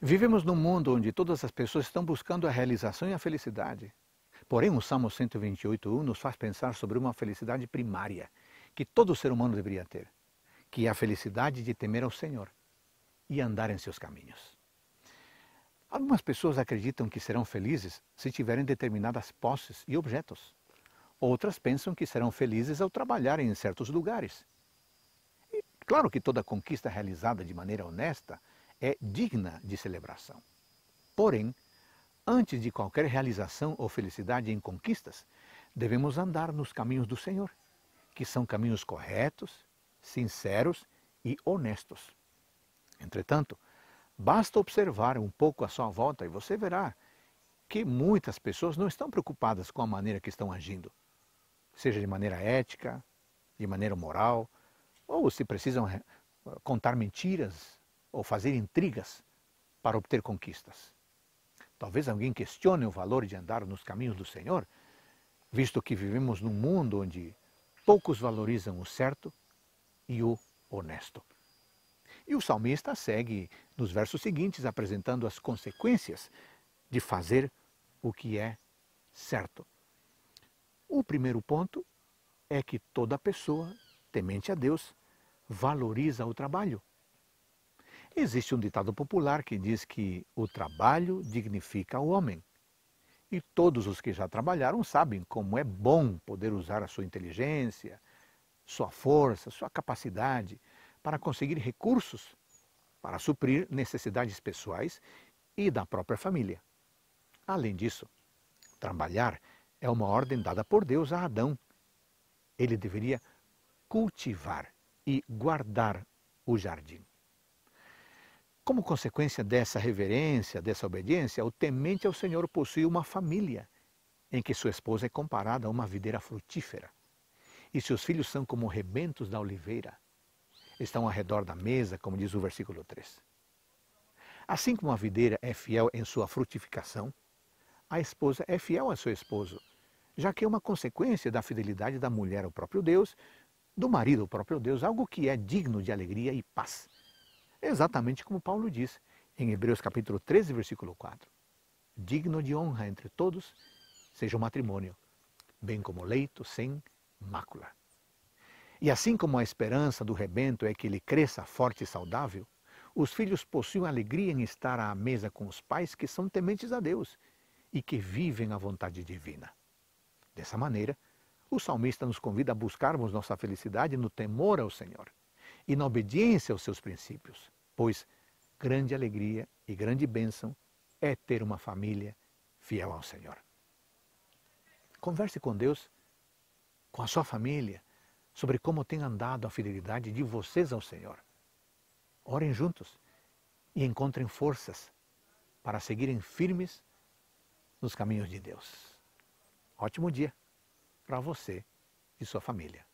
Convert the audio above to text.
Vivemos num mundo onde todas as pessoas estão buscando a realização e a felicidade. Porém, o Salmo 128.1 nos faz pensar sobre uma felicidade primária que todo ser humano deveria ter, que é a felicidade de temer ao Senhor e andar em seus caminhos. Algumas pessoas acreditam que serão felizes se tiverem determinadas posses e objetos. Outras pensam que serão felizes ao trabalharem em certos lugares. E claro que toda conquista realizada de maneira honesta é digna de celebração. Porém, antes de qualquer realização ou felicidade em conquistas, devemos andar nos caminhos do Senhor, que são caminhos corretos, sinceros e honestos. Entretanto, basta observar um pouco à sua volta e você verá que muitas pessoas não estão preocupadas com a maneira que estão agindo, seja de maneira ética, de maneira moral, ou se precisam contar mentiras ou fazer intrigas para obter conquistas. Talvez alguém questione o valor de andar nos caminhos do Senhor, visto que vivemos num mundo onde poucos valorizam o certo e o honesto. E o salmista segue nos versos seguintes apresentando as consequências de fazer o que é certo. O primeiro ponto é que toda pessoa temente a Deus valoriza o trabalho Existe um ditado popular que diz que o trabalho dignifica o homem. E todos os que já trabalharam sabem como é bom poder usar a sua inteligência, sua força, sua capacidade para conseguir recursos para suprir necessidades pessoais e da própria família. Além disso, trabalhar é uma ordem dada por Deus a Adão. Ele deveria cultivar e guardar o jardim. Como consequência dessa reverência, dessa obediência, o temente ao Senhor possui uma família em que sua esposa é comparada a uma videira frutífera. E seus filhos são como rebentos da oliveira. Estão ao redor da mesa, como diz o versículo 3. Assim como a videira é fiel em sua frutificação, a esposa é fiel a seu esposo, já que é uma consequência da fidelidade da mulher ao próprio Deus, do marido ao próprio Deus, algo que é digno de alegria e paz. Exatamente como Paulo diz em Hebreus capítulo 13, versículo 4. Digno de honra entre todos seja o matrimônio, bem como o leito sem mácula. E assim como a esperança do rebento é que ele cresça forte e saudável, os filhos possuem alegria em estar à mesa com os pais que são tementes a Deus e que vivem a vontade divina. Dessa maneira, o salmista nos convida a buscarmos nossa felicidade no temor ao Senhor e na obediência aos seus princípios pois grande alegria e grande bênção é ter uma família fiel ao Senhor. Converse com Deus, com a sua família, sobre como tem andado a fidelidade de vocês ao Senhor. Orem juntos e encontrem forças para seguirem firmes nos caminhos de Deus. Ótimo dia para você e sua família.